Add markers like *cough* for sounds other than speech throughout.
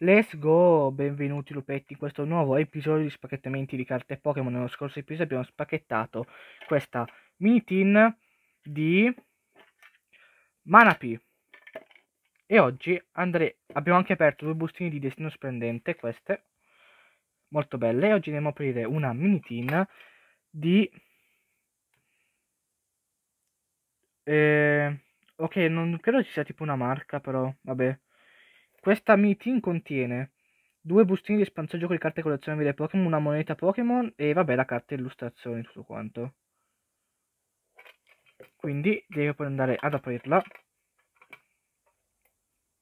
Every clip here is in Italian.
Let's go, benvenuti lupetti in questo nuovo episodio di spacchettamenti di carte Pokémon. Nello scorso episodio abbiamo spacchettato questa mini tin di Manapi. E oggi andrei... abbiamo anche aperto due bustini di Destino Splendente, queste, molto belle. E oggi andiamo a aprire una mini tin di... Eh... Ok, non credo ci sia tipo una marca, però vabbè. Questa meeting contiene due bustini di espansione gioco di carte collezionabili Pokémon, una moneta Pokémon e vabbè la carta illustrazione tutto quanto. Quindi devo poi andare ad aprirla.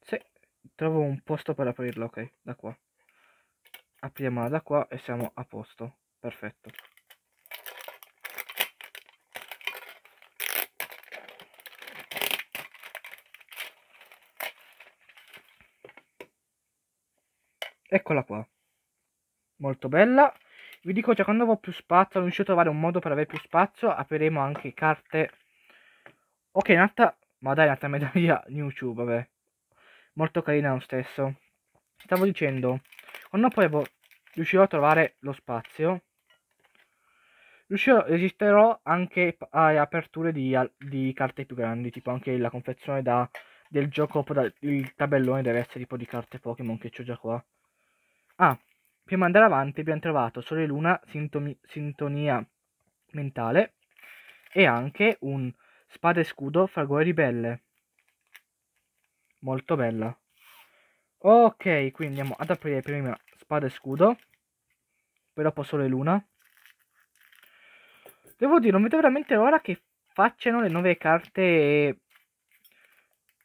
Se trovo un posto per aprirla, ok, da qua. Apriamola da qua e siamo a posto. Perfetto. Eccola qua. Molto bella. Vi dico già, quando avrò più spazio, riuscito a trovare un modo per avere più spazio, apriremo anche carte... Ok, un'altra... Ma dai, un'altra medaglia *laughs* YouTube, vabbè. Molto carina lo stesso. Stavo dicendo, quando poi riuscirò a trovare lo spazio, riuscirò, esisterò anche a aperture di, di, carte più grandi, tipo anche la confezione da, del gioco, il tabellone deve essere tipo di carte Pokémon che ho già qua. Ah, prima di andare avanti abbiamo trovato Sole e Luna, sintomi, Sintonia Mentale e anche un Spada e Scudo, Fragore Ribelle. Molto bella. Ok, quindi andiamo ad aprire prima Spada e Scudo, poi dopo Sole e Luna. Devo dire, non vedo veramente l'ora che facciano le nuove carte e...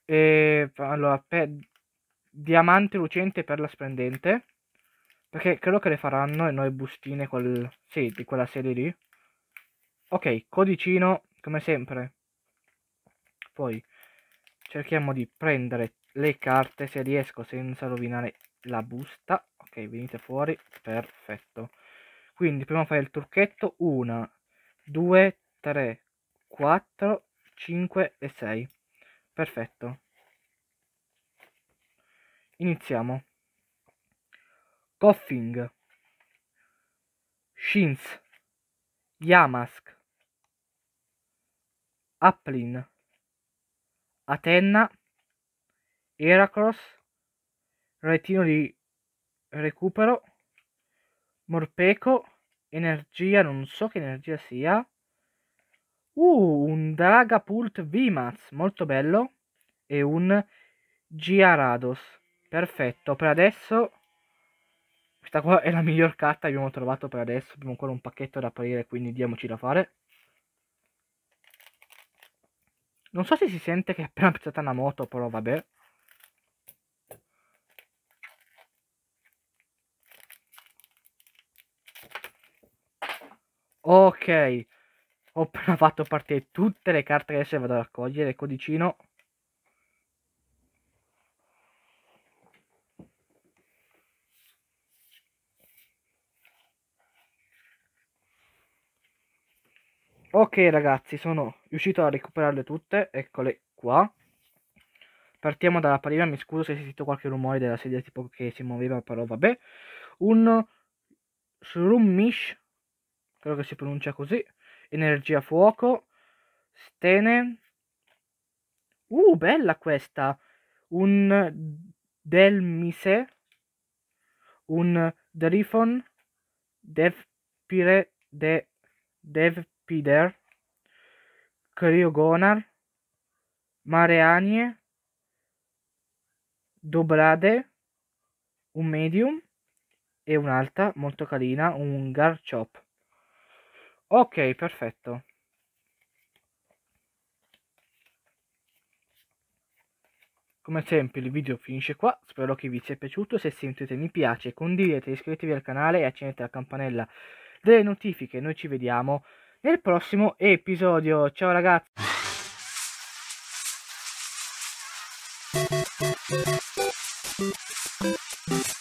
e allora, per... Diamante lucente per la splendente. Perché credo che le faranno e noi bustine quel... Sì, di quella serie lì. Ok, codicino, come sempre. Poi cerchiamo di prendere le carte se riesco senza rovinare la busta. Ok, venite fuori. Perfetto. Quindi prima fare il trucchetto. Una, due, tre, quattro, cinque e sei. Perfetto. Iniziamo. Koffing, Shins, Yamask, Applin, Atenna, Heracross, Retino di recupero, Morpeco, energia, non so che energia sia. Uh, un Dragapult Vimaz, molto bello. E un Giarados. Perfetto, per adesso questa qua è la miglior carta che abbiamo trovato per adesso. Abbiamo ancora un pacchetto da aprire, quindi diamoci da fare. Non so se si sente che è appena piazzata una moto, però vabbè. Ok, ho appena fatto partire tutte le carte che adesso vado a raccogliere, codicino. Ok ragazzi, sono riuscito a recuperarle tutte, eccole qua. Partiamo dalla prima, mi scuso se ho sentito qualche rumore della sedia tipo che si muoveva, però vabbè. Un Shroomish, credo che si pronuncia così, energia fuoco, stene. Uh, bella questa! Un Delmise, un Drifon, Devpire, De, Devpire. Spider, Criogonar, Mareanie, Dobrade, un medium e un'altra molto carina, un Garchop. Ok, perfetto. Come sempre il video finisce qua, spero che vi sia piaciuto, se sentite mi piace condividete, iscrivetevi al canale e accendete la campanella delle notifiche, noi ci vediamo nel prossimo episodio. Ciao ragazzi! Thank you.